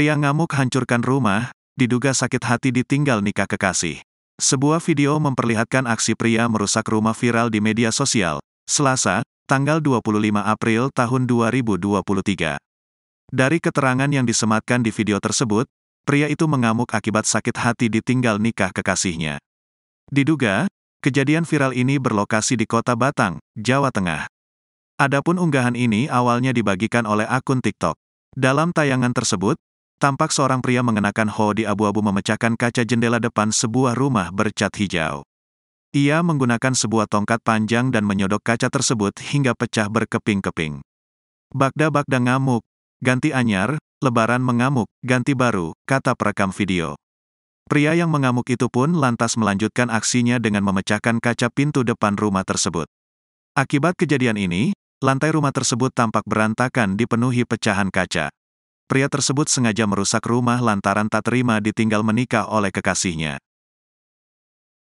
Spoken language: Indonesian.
Yang ngamuk hancurkan rumah, diduga sakit hati ditinggal nikah kekasih. Sebuah video memperlihatkan aksi pria merusak rumah viral di media sosial, Selasa, tanggal 25 April tahun 2023. Dari keterangan yang disematkan di video tersebut, pria itu mengamuk akibat sakit hati ditinggal nikah kekasihnya. Diduga, kejadian viral ini berlokasi di kota Batang, Jawa Tengah. Adapun unggahan ini awalnya dibagikan oleh akun TikTok. Dalam tayangan tersebut, tampak seorang pria mengenakan hoodie abu-abu memecahkan kaca jendela depan sebuah rumah bercat hijau. Ia menggunakan sebuah tongkat panjang dan menyodok kaca tersebut hingga pecah berkeping-keping. Bagda-bagda ngamuk, ganti anyar, lebaran mengamuk, ganti baru, kata perekam video. Pria yang mengamuk itu pun lantas melanjutkan aksinya dengan memecahkan kaca pintu depan rumah tersebut. Akibat kejadian ini, lantai rumah tersebut tampak berantakan dipenuhi pecahan kaca pria tersebut sengaja merusak rumah lantaran tak terima ditinggal menikah oleh kekasihnya.